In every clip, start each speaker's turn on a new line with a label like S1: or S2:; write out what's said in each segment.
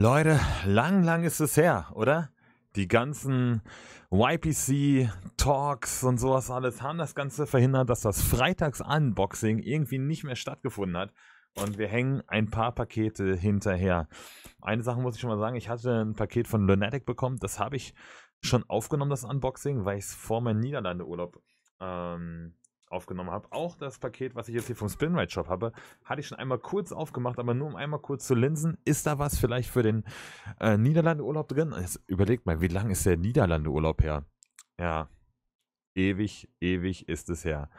S1: Leute, lang, lang ist es her, oder? Die ganzen YPC-Talks und sowas alles haben das Ganze verhindert, dass das Freitags-Unboxing irgendwie nicht mehr stattgefunden hat. Und wir hängen ein paar Pakete hinterher. Eine Sache muss ich schon mal sagen, ich hatte ein Paket von Lunatic bekommen. Das habe ich schon aufgenommen, das Unboxing, weil ich es vor meinem Niederlande-Urlaub ähm, aufgenommen habe. Auch das Paket, was ich jetzt hier vom Spinrite Shop habe, hatte ich schon einmal kurz aufgemacht, aber nur um einmal kurz zu linsen. Ist da was vielleicht für den äh, Niederlandeurlaub drin? Jetzt überlegt mal, wie lang ist der Niederlandeurlaub her? Ja, ewig, ewig ist es her.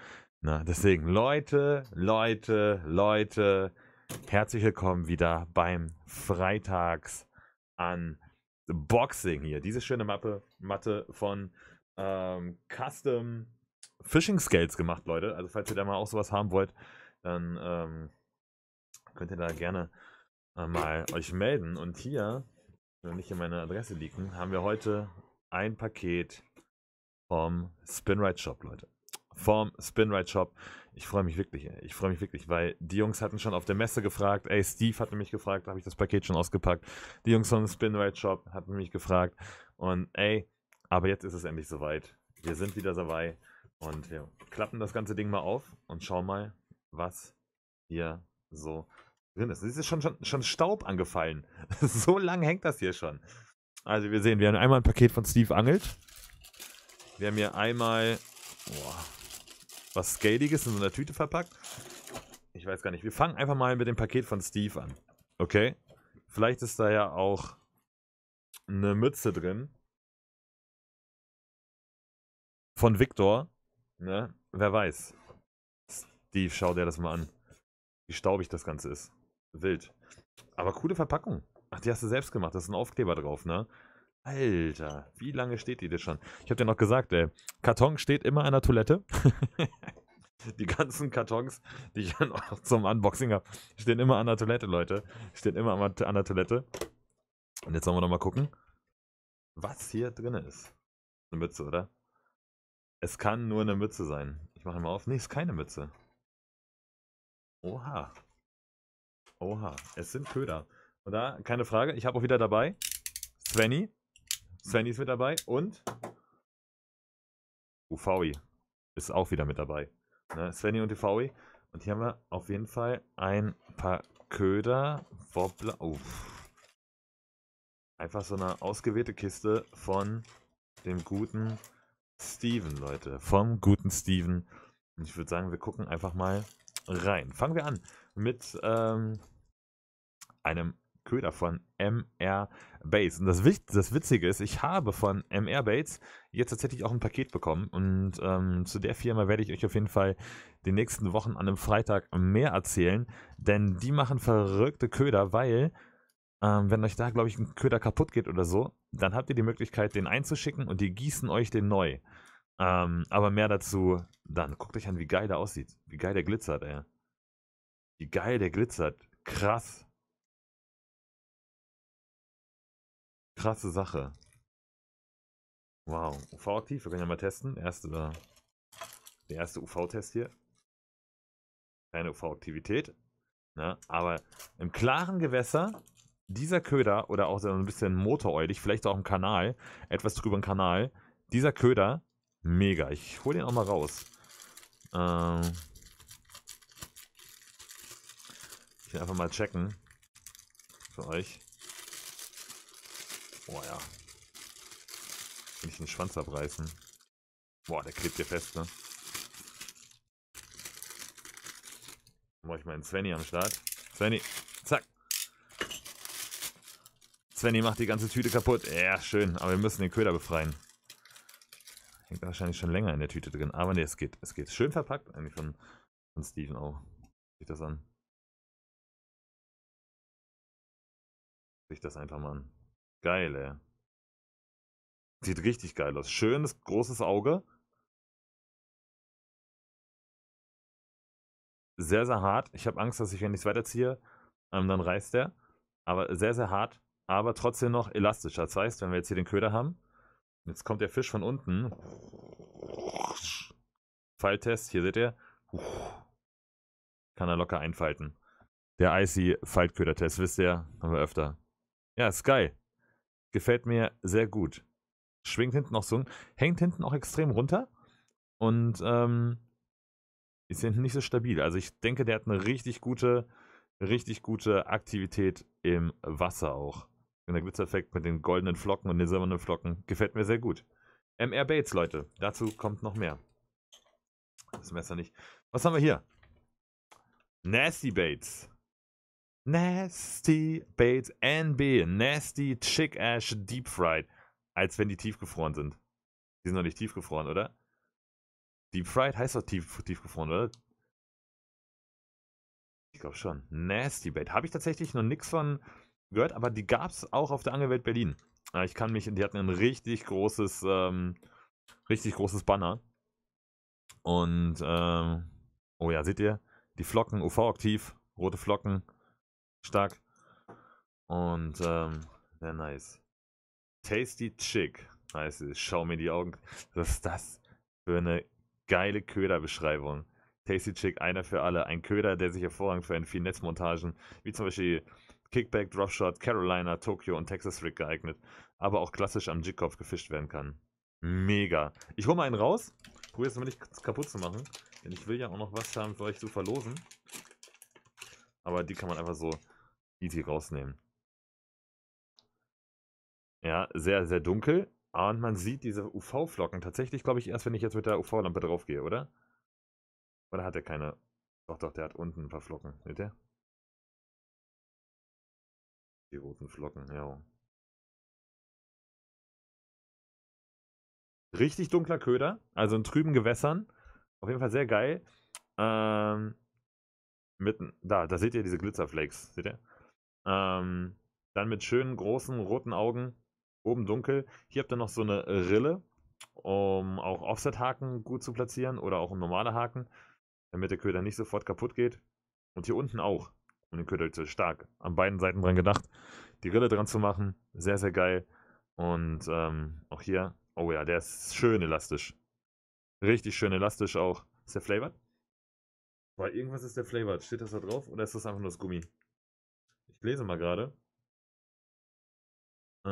S1: Na, deswegen, Leute, Leute, Leute, herzlich willkommen wieder beim Freitags an Boxing hier. Diese schöne Mappe, Matte von ähm, Custom Fishing Scales gemacht, Leute. Also falls ihr da mal auch sowas haben wollt, dann ähm, könnt ihr da gerne äh, mal euch melden. Und hier, wenn ich hier meine Adresse liegen, haben wir heute ein Paket vom Spinrite Shop, Leute. Vom Spinrite Shop. Ich freue mich wirklich, ey. ich freue mich wirklich, weil die Jungs hatten schon auf der Messe gefragt. Ey, Steve hatte mich gefragt, habe ich das Paket schon ausgepackt. Die Jungs vom Spinrite Shop hatten mich gefragt. Und ey, aber jetzt ist es endlich soweit. Wir sind wieder dabei. Und wir klappen das ganze Ding mal auf und schauen mal, was hier so drin ist. Es ist schon, schon, schon Staub angefallen. so lang hängt das hier schon. Also wir sehen, wir haben einmal ein Paket von Steve Angelt. Wir haben hier einmal boah, was Scaliges in so einer Tüte verpackt. Ich weiß gar nicht. Wir fangen einfach mal mit dem Paket von Steve an. Okay? Vielleicht ist da ja auch eine Mütze drin. Von Victor. Ne? Wer weiß. Steve, schau dir das mal an. Wie staubig das Ganze ist. Wild. Aber coole Verpackung. Ach, die hast du selbst gemacht. Da ist ein Aufkleber drauf, ne? Alter, wie lange steht die denn schon? Ich habe dir noch gesagt, ey, Karton steht immer an der Toilette. die ganzen Kartons, die ich dann auch zum Unboxing habe, stehen immer an der Toilette, Leute. Stehen immer an der Toilette. Und jetzt wollen wir nochmal gucken, was hier drin ist. Eine Mütze, oder? Es kann nur eine Mütze sein. Ich mache mal auf. Nee, ist keine Mütze. Oha. Oha. Es sind Köder. Und da, keine Frage, ich habe auch wieder dabei. Svenny. Svenny ist mit dabei. Und Ufaui ist auch wieder mit dabei. Ne? Svenny und Ufaui. Und hier haben wir auf jeden Fall ein paar Köder, Wobbler. Uff. Oh. Einfach so eine ausgewählte Kiste von dem guten Steven, Leute. Vom guten Steven. Und ich würde sagen, wir gucken einfach mal rein. Fangen wir an mit ähm, einem Köder von MR Bates. Und das, das, Witzige ist, ich habe von MR Bates jetzt tatsächlich auch ein Paket bekommen. Und ähm, zu der Firma werde ich euch auf jeden Fall die nächsten Wochen an einem Freitag mehr erzählen. Denn die machen verrückte Köder, weil ähm, wenn euch da, glaube ich, ein Köder kaputt geht oder so, dann habt ihr die Möglichkeit, den einzuschicken und die gießen euch den neu. Ähm, aber mehr dazu dann. Guckt euch an, wie geil der aussieht. Wie geil der glitzert, ey. Wie geil der glitzert. Krass.
S2: Krasse Sache. Wow. UV-aktiv, wir
S1: können ja mal testen. Erste, der erste UV-Test hier. Keine UV-Aktivität. Ne? Aber im klaren Gewässer dieser Köder oder auch so ein bisschen motoräulig, vielleicht auch im Kanal, etwas drüber im Kanal, dieser Köder, mega. Ich hole den auch mal raus. Ähm, ich will einfach mal checken. Für euch. Oh ja. Will ich den Schwanz abreißen. Boah, der klebt hier fest, ne? Brauche ich meinen Svenny am Start. Svenny, Svenny macht die ganze Tüte kaputt. Ja, schön, aber wir müssen den Köder befreien. Hängt wahrscheinlich schon länger in der Tüte drin. Aber ne, es geht. Es geht. Schön verpackt eigentlich von, von Steven auch.
S2: Sieht das an. Sich das einfach mal an. Geil, ey. Sieht richtig geil aus. Schönes, großes Auge. Sehr,
S1: sehr hart. Ich habe Angst, dass ich, wenn ich es weiterziehe, ähm, dann reißt der. Aber sehr, sehr hart aber trotzdem noch elastischer. Das heißt, wenn wir jetzt hier den Köder haben, jetzt kommt der Fisch von unten. Falltest, hier seht ihr. Kann er locker einfalten. Der Icy Faltköder-Test, wisst ihr, haben wir öfter. Ja, ist geil. Gefällt mir sehr gut. Schwingt hinten noch so, hängt hinten auch extrem runter und ähm, ist hinten nicht so stabil. Also ich denke, der hat eine richtig gute, richtig gute Aktivität im Wasser auch. Und der Glitzereffekt mit den goldenen Flocken und den silbernen Flocken gefällt mir sehr gut. MR Bates, Leute. Dazu kommt noch mehr. Das Messer nicht. Was haben wir hier? Nasty Bates. Nasty Bates NB. Nasty Chick Ash Deep Fried. Als wenn die tiefgefroren sind. Die sind noch nicht tiefgefroren, oder? Deep Fried heißt doch tief, tiefgefroren, oder? Ich glaube schon. Nasty Bait. Habe ich tatsächlich noch nichts von gehört, aber die gab es auch auf der Angelwelt Berlin. Äh, ich kann mich, die hatten ein richtig großes, ähm, richtig großes Banner. Und, ähm, oh ja, seht ihr? Die Flocken, UV-aktiv, rote Flocken, stark. Und, ähm, sehr nice. Tasty Chick heißt es. Schau mir die Augen. Was ist das für eine geile Köderbeschreibung? Tasty Chick, einer für alle. Ein Köder, der sich hervorragend für ein vielen Netzmontagen, wie zum Beispiel Kickback, Dropshot, Carolina, Tokio und Texas Rig geeignet, aber auch klassisch am Jigkopf gefischt werden kann. Mega. Ich hole mal einen raus. Probier es damit nicht kaputt zu machen, denn ich will ja auch noch was haben für euch zu verlosen. Aber die kann man einfach so easy rausnehmen. Ja, sehr, sehr dunkel. Und man sieht diese UV-Flocken tatsächlich, glaube ich, erst wenn ich jetzt mit der UV-Lampe draufgehe, oder? Oder hat er keine? Doch, doch, der
S2: hat unten ein paar Flocken. Seht ihr? Die roten Flocken, ja. Richtig dunkler
S1: Köder, also in trüben Gewässern. Auf jeden Fall sehr geil. Ähm, mitten, da, da seht ihr diese Glitzerflakes, seht ihr? Ähm, dann mit schönen, großen, roten Augen. Oben dunkel. Hier habt ihr noch so eine Rille, um auch Offset-Haken gut zu platzieren oder auch normale Haken, damit der Köder nicht sofort kaputt geht. Und hier unten auch. Und den eine zu stark. An beiden Seiten dran gedacht, die Rille dran zu machen. Sehr, sehr geil. Und ähm, auch hier, oh ja, der ist schön elastisch. Richtig schön elastisch auch. Ist der flavored? Weil irgendwas ist der flavored. Steht das da drauf oder ist das einfach nur das Gummi? Ich lese mal gerade. Äh,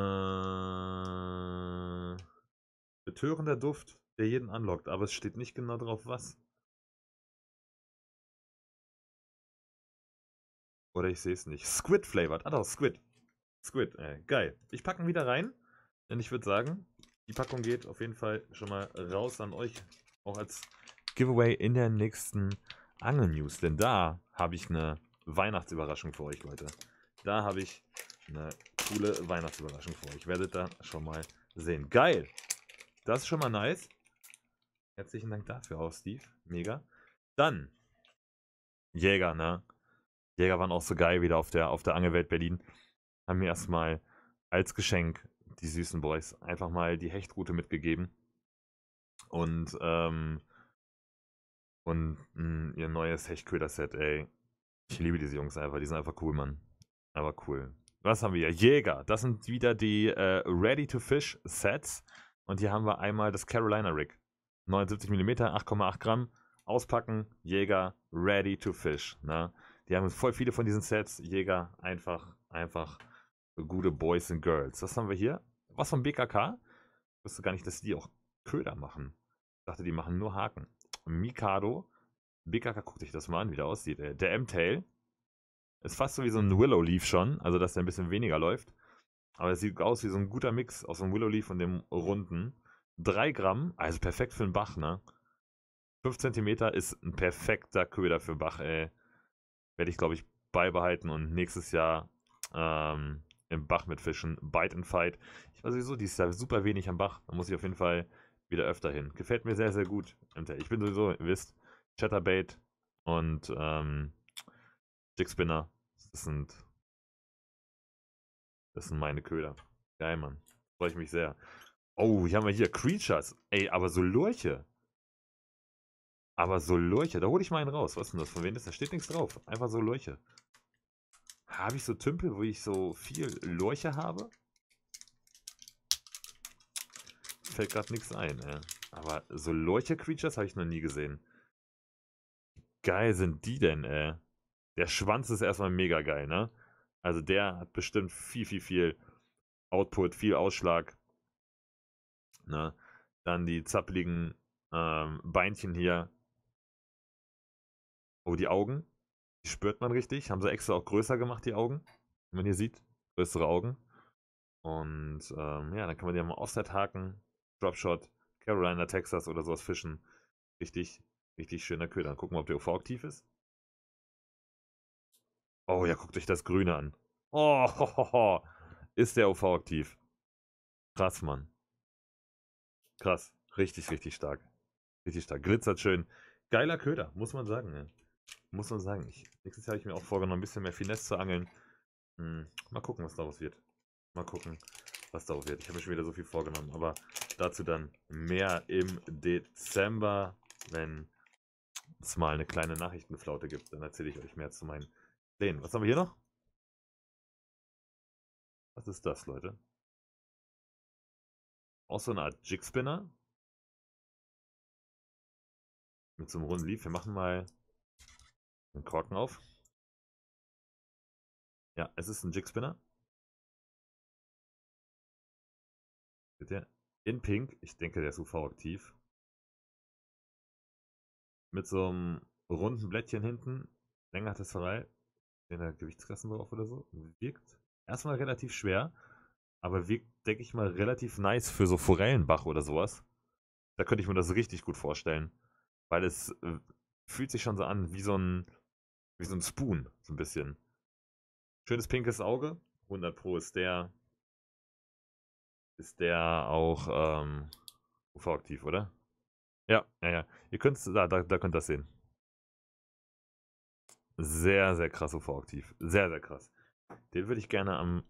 S1: betörender Duft,
S2: der jeden anlockt, aber es steht nicht genau drauf, was.
S1: Oder ich sehe es nicht. Squid flavored. Ah doch, Squid. Squid, äh, geil. Ich packe ihn wieder rein. Denn ich würde sagen, die Packung geht auf jeden Fall schon mal raus an euch. Auch als Giveaway in der nächsten Angel-News. Denn da habe ich eine Weihnachtsüberraschung für euch, Leute. Da habe ich eine coole Weihnachtsüberraschung für euch. Werdet da schon mal sehen. Geil! Das ist schon mal nice. Herzlichen Dank dafür auch, Steve. Mega. Dann Jäger, ne? Jäger waren auch so geil wieder auf der, auf der Angelwelt Berlin. Haben mir erstmal als Geschenk die süßen Boys einfach mal die Hechtrute mitgegeben. Und, ähm, und mh, mm, ihr neues Hechtköder-Set, ey. Ich liebe diese Jungs einfach, die sind einfach cool, Mann. Aber cool. Was haben wir hier? Jäger. Das sind wieder die äh, Ready-to-Fish-Sets. Und hier haben wir einmal das Carolina Rig. 79 mm, 8,8 Gramm. Auspacken, Jäger, ready to fish. Ne? Die haben voll viele von diesen Sets. Jäger, einfach, einfach gute Boys and Girls. Was haben wir hier? Was vom BKK? Ich wusste gar nicht, dass die auch Köder machen. Ich dachte, die machen nur Haken. Mikado. BKK, guck dich das mal an, wie der aussieht. Ey. Der M-Tail. Ist fast so wie so ein Willow Leaf schon. Also, dass der ein bisschen weniger läuft. Aber es sieht aus wie so ein guter Mix aus dem Willow Leaf und dem Runden. 3 Gramm, also perfekt für einen Bach, ne? 5 cm ist ein perfekter Köder für Bach, ey werde ich, glaube ich, beibehalten und nächstes Jahr ähm, im Bach mit Fischen. Bite and Fight. Ich war sowieso dieses Jahr super wenig am Bach. Da muss ich auf jeden Fall wieder öfter hin. Gefällt mir sehr, sehr gut. Ich bin sowieso, ihr wisst, Chatterbait und ähm, Jigspinner. Das sind, das sind meine Köder. Geil, Mann. Freue ich mich sehr. Oh, hier haben wir hier Creatures. Ey, aber so Lurche. Aber so Lurche, da hole ich mal einen raus. Was ist denn das? Von wem ist das? Da steht nichts drauf. Einfach so Lurche. Habe ich so Tümpel, wo ich so viel Lurche habe? Fällt gerade nichts ein, ey. Aber so Lurche-Creatures habe ich noch nie gesehen. Geil sind die denn, ey. Der Schwanz ist erstmal mega geil, ne? Also der hat bestimmt viel, viel, viel Output, viel Ausschlag. Ne? Dann die zappeligen ähm, Beinchen hier Oh, die Augen, die spürt man richtig. Haben sie extra auch größer gemacht, die Augen. Wie man hier sieht, größere Augen. Und ähm, ja, dann kann man die mal Offset haken, Dropshot, Carolina, Texas oder sowas fischen. Richtig, richtig schöner Köder. Gucken wir, ob der UV aktiv ist. Oh ja, guckt euch das Grüne an.
S2: Oh, ho, ho, ho.
S1: ist der UV aktiv. Krass, Mann. Krass. Richtig, richtig stark. Richtig stark. Glitzert schön. Geiler Köder, muss man sagen. Ja muss man sagen, ich, nächstes Jahr habe ich mir auch vorgenommen, ein bisschen mehr Finesse zu angeln. Hm, mal gucken, was daraus wird. Mal gucken, was daraus wird. Ich habe mir schon wieder so viel vorgenommen, aber dazu dann mehr im Dezember, wenn es mal eine kleine Nachrichtenflaute gibt. Dann erzähle ich euch mehr zu meinen Plänen. Was haben wir hier noch? Was
S2: ist das, Leute? Auch so eine Art Jigspinner. Mit so einem runden Leaf. Wir machen mal einen Korken auf. Ja, es ist ein Jigspinner. Seht ihr? In Pink. Ich denke, der ist UV-aktiv. Mit so einem runden Blättchen hinten.
S1: Länger hat das frei. In der Gewichtsklassen drauf oder so. Wirkt erstmal relativ schwer. Aber wirkt, denke ich mal, relativ nice für so Forellenbach oder sowas. Da könnte ich mir das richtig gut vorstellen. Weil es äh, fühlt sich schon so an wie so ein wie so ein Spoon, so ein bisschen. Schönes pinkes Auge, 100 Pro ist der, ist der
S2: auch ähm, UV-aktiv, oder?
S1: Ja, ja, ja. Ihr könnt da, da, da könnt ihr das sehen. Sehr, sehr krass UV-aktiv. Sehr, sehr krass. Den würde ich gerne am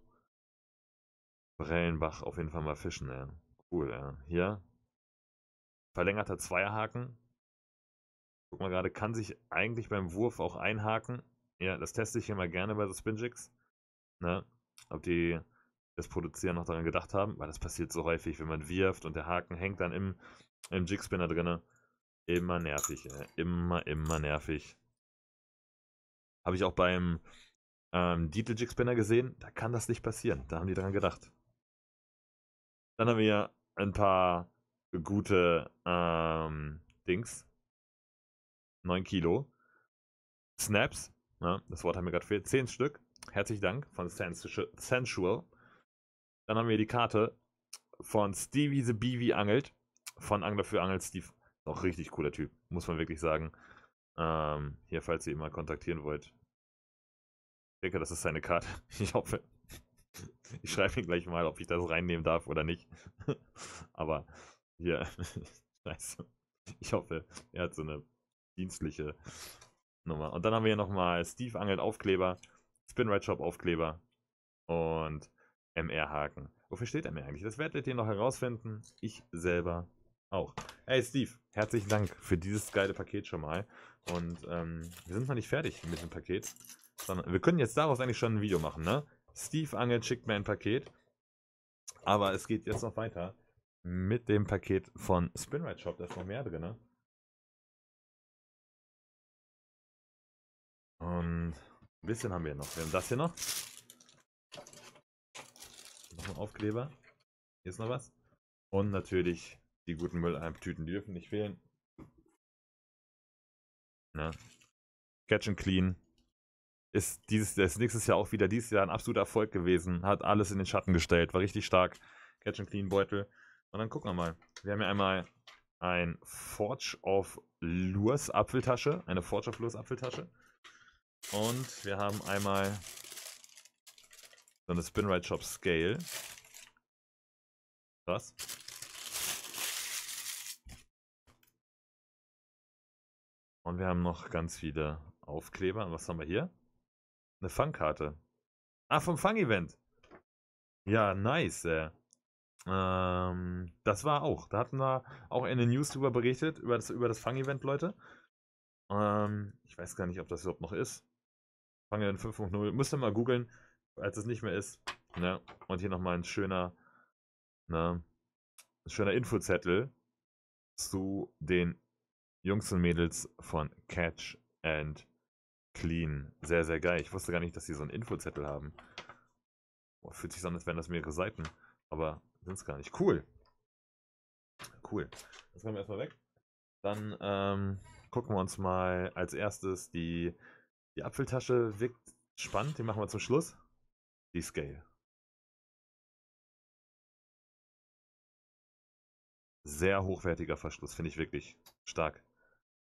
S1: Brellenbach auf jeden Fall mal fischen, ja. Cool, ja. Hier. Verlängerter Zweierhaken guck mal gerade, kann sich eigentlich beim Wurf auch einhaken. Ja, das teste ich hier mal gerne bei den Spinjicks. Ne? Ob die das Produzieren noch daran gedacht haben, weil das passiert so häufig, wenn man wirft und der Haken hängt dann im, im Jigspinner drinne. Immer nervig, ne? immer, immer nervig. Habe ich auch beim ähm, Dietl Jigspinner gesehen, da kann das nicht passieren, da haben die daran gedacht. Dann haben wir ein paar gute ähm, Dings, 9 Kilo. Snaps, na, ne, das Wort haben wir gerade fehlt, 10 Stück. Herzlichen Dank von Sensual. Dann haben wir die Karte von Stevie the Beavy Angelt. Von Angler für Angel Steve. Auch richtig cooler Typ, muss man wirklich sagen. Ähm, hier, falls ihr ihn mal kontaktieren wollt. Ich denke, das ist seine Karte. Ich hoffe. Ich schreibe ihm gleich mal, ob ich das reinnehmen darf oder nicht. Aber hier, scheiße. Ich hoffe, er hat so eine dienstliche Nummer. Und dann haben wir hier nochmal Steve angelt Aufkleber, Spin Ride Shop Aufkleber und MR-Haken. Wofür steht MR eigentlich? Das werdet ihr noch herausfinden. Ich selber auch. Hey Steve, herzlichen Dank für dieses geile Paket schon mal. Und ähm, wir sind noch nicht fertig mit dem Paket. Sondern wir können jetzt daraus eigentlich schon ein Video machen, ne? Steve Angel schickt mir ein Paket. Aber es geht jetzt noch weiter mit dem Paket von Spinride
S2: Shop. Da ist noch mehr drin. Ne?
S1: Und ein bisschen haben wir noch. Wir haben das hier noch. Noch ein Aufkleber. Hier ist noch was. Und natürlich die guten Mülleimtüten, dürfen nicht fehlen. Na. Ne? Catch and Clean. Ist dieses ist nächstes Jahr auch wieder dieses Jahr ein absoluter Erfolg gewesen. Hat alles in den Schatten gestellt. War richtig stark. Catch and Clean Beutel. Und dann gucken wir mal. Wir haben hier einmal ein Forge of Lures Apfeltasche. Eine Forge of Lures Apfeltasche. Und wir haben einmal so eine Spinrite Shop Scale. Was? Und wir haben noch ganz viele Aufkleber. Und was haben wir hier? Eine Fangkarte. Ah, vom Fang-Event. Ja, nice. Äh. Ähm, das war auch. Da hatten wir auch in den News drüber berichtet, über das, über das Fang-Event, Leute. Ähm, ich weiß gar nicht, ob das überhaupt noch ist. Fangen in 5.0. Müsst ihr mal googeln, als es nicht mehr ist. Ne? Und hier nochmal ein schöner, ne, schöner Infozettel zu den Jungs und Mädels von Catch and Clean. Sehr, sehr geil. Ich wusste gar nicht, dass sie so einen Infozettel haben. Boah, fühlt sich so an, als wären das mehrere Seiten. Aber sind es gar nicht. Cool. Cool. Das machen wir erstmal weg. Dann ähm, gucken wir uns mal als erstes die die Apfeltasche wirkt spannend, die machen wir zum Schluss. Die Scale.
S2: Sehr hochwertiger Verschluss,
S1: finde ich wirklich stark.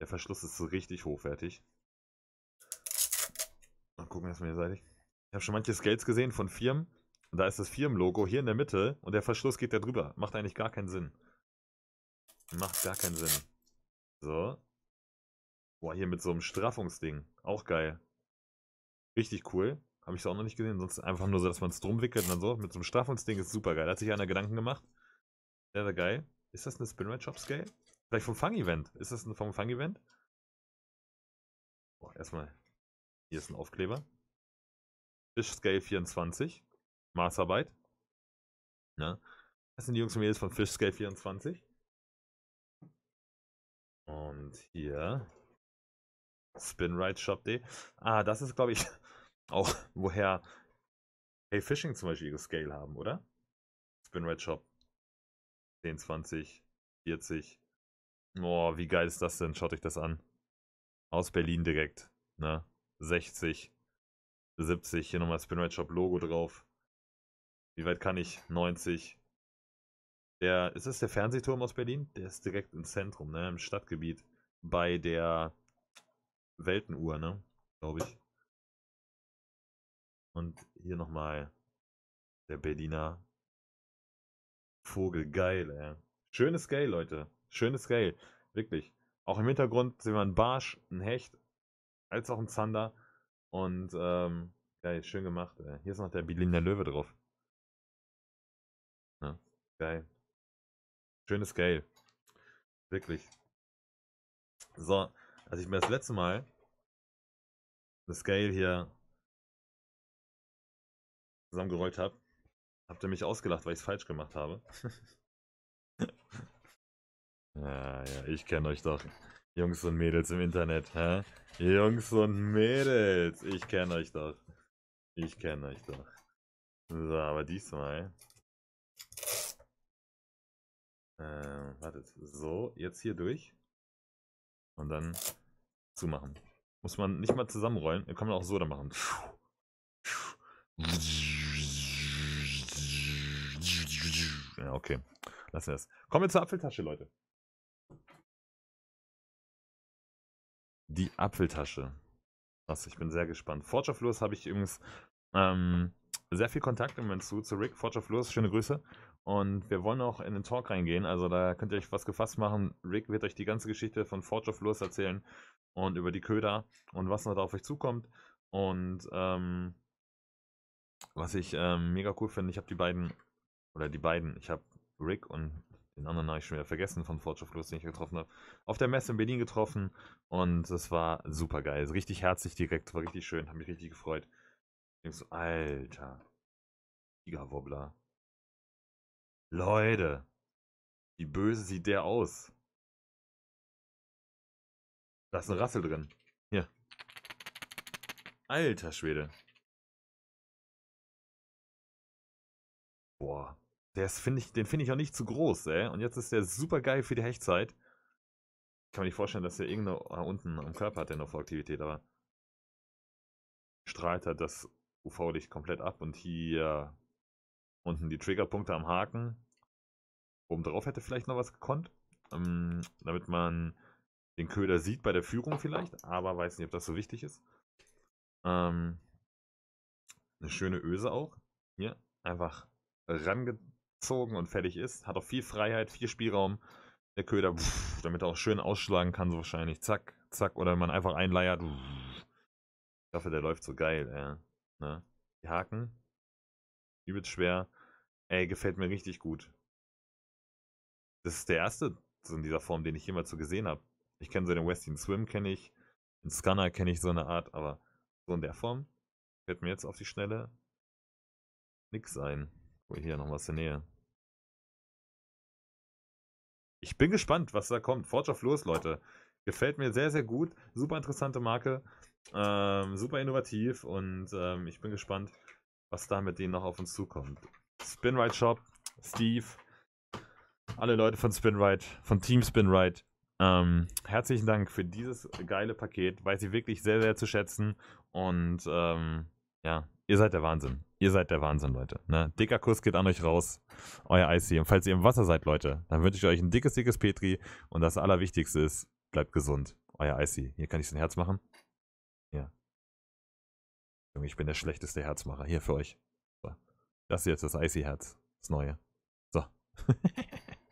S1: Der Verschluss ist so richtig hochwertig. Mal gucken, erstmal hier seitig. Ich habe schon manche Scales gesehen von Firmen. Und da ist das Firmenlogo hier in der Mitte und der Verschluss geht da drüber. Macht eigentlich gar keinen Sinn. Macht gar keinen Sinn. So. Boah, hier mit so einem Straffungsding. Auch geil. Richtig cool. Habe ich es auch noch nicht gesehen. Sonst einfach nur so, dass man es drum wickelt und dann so. Mit so einem Straffungsding ist super geil. Da hat sich einer Gedanken gemacht. Sehr, sehr geil. Ist das eine Spinrad Shop Scale? Vielleicht vom Fang-Event. Ist das ein vom Fang-Event? Boah, erstmal. Hier ist ein Aufkleber. Fish Scale 24. Maßarbeit. Ne? Das sind die Jungs und Mädels von Fish Scale 24. Und hier spinrideshop.de. Ah, das ist, glaube ich, auch woher Hey Fishing zum Beispiel ihre Scale haben, oder? Spinrideshop. 10, 20, 40. Oh, wie geil ist das denn? Schaut euch das an. Aus Berlin direkt. Ne? 60, 70. Hier nochmal spinrideshop Logo drauf. Wie weit kann ich? 90. Der, ist das der Fernsehturm aus Berlin? Der ist direkt im Zentrum, ne? im Stadtgebiet. Bei der Weltenuhr, ne? Glaube ich. Und hier nochmal der Berliner Vogel. Geil, ey. Schönes Scale, Leute. Schönes Scale. Wirklich. Auch im Hintergrund sehen wir einen Barsch, einen Hecht, als auch einen Zander. Und ähm, geil, schön gemacht. Ey. Hier ist noch der Berliner Löwe drauf. Ja, geil. Schönes Scale.
S2: Wirklich. So, als ich mir das letzte Mal eine Scale hier zusammengerollt habe,
S1: habt ihr mich ausgelacht, weil ich es falsch gemacht habe. ja, ja, ich kenne euch doch. Jungs und Mädels im Internet, hä? Jungs und Mädels, ich kenne euch doch. Ich kenne euch doch. So, aber diesmal. Ähm, wartet. So, jetzt hier durch. Und dann zumachen. Muss man nicht mal zusammenrollen, kann man auch so da machen. Ja, okay. Lassen wir es. Kommen wir zur Apfeltasche, Leute. Die Apfeltasche. Also ich bin sehr gespannt. Forge of Lures habe ich übrigens ähm, sehr viel Kontakt im Moment zu, zu Rick. Forge of Lures, schöne Grüße. Und wir wollen auch in den Talk reingehen, also da könnt ihr euch was gefasst machen. Rick wird euch die ganze Geschichte von Forge of Lures erzählen und über die Köder und was noch da auf euch zukommt. Und ähm, was ich ähm, mega cool finde, ich habe die beiden, oder die beiden, ich habe Rick und den anderen habe ich schon wieder vergessen von Forge of Lust, den ich getroffen habe, auf der Messe in Berlin getroffen und es war super geil. Also richtig herzlich direkt, war richtig schön, hat mich richtig gefreut. Ich denke so, Alter, Giga-Wobbler. Leute, wie böse sieht der aus?
S2: Da ist eine Rassel drin. Hier. Alter Schwede.
S1: Boah. Der ist, find ich, den finde ich auch nicht zu groß, ey. Und jetzt ist der super geil für die Hechtzeit. Ich kann mir nicht vorstellen, dass der irgendeine äh, unten am Körper hat, der noch Aktivität, aber strahlt er halt das UV-Licht komplett ab und hier Unten die Triggerpunkte am Haken. Oben drauf hätte vielleicht noch was gekonnt. Ähm, damit man den Köder sieht bei der Führung vielleicht, aber weiß nicht, ob das so wichtig ist. Ähm, eine schöne Öse auch. Hier einfach rangezogen und fertig ist. Hat auch viel Freiheit, viel Spielraum. Der Köder, pff, damit er auch schön ausschlagen kann, so wahrscheinlich. Zack, zack. Oder man einfach einleiert. Pff. Ich hoffe, der läuft so geil, ey. Ne? Die Haken. Übelst schwer. Ey, gefällt mir richtig gut. Das ist der erste in dieser Form, den ich jemals so gesehen habe. Ich kenne so den Westin Swim, kenne ich. Den Scanner kenne ich so eine Art, aber so in der Form fällt mir jetzt auf die Schnelle nichts ein. Guck hier noch was in der Nähe. Ich bin gespannt, was da kommt. Forge of Los, Leute. Gefällt mir sehr, sehr gut. Super interessante Marke. Ähm, super innovativ und ähm, ich bin gespannt, was da mit denen noch auf uns zukommt. Spinride Shop, Steve, alle Leute von Spinride, von Team Spinride. Ähm, herzlichen Dank für dieses geile Paket. Weiß ich wirklich sehr, sehr zu schätzen. Und ähm, ja, ihr seid der Wahnsinn. Ihr seid der Wahnsinn, Leute. Ne? Dicker Kuss geht an euch raus. Euer Icy. Und falls ihr im Wasser seid, Leute, dann wünsche ich euch ein dickes, dickes Petri. Und das Allerwichtigste ist, bleibt gesund. Euer Icy. Hier kann ich ein Herz machen. Ja. ich bin der schlechteste Herzmacher. Hier für euch. Das ist jetzt das Icy Herz. Das neue. So.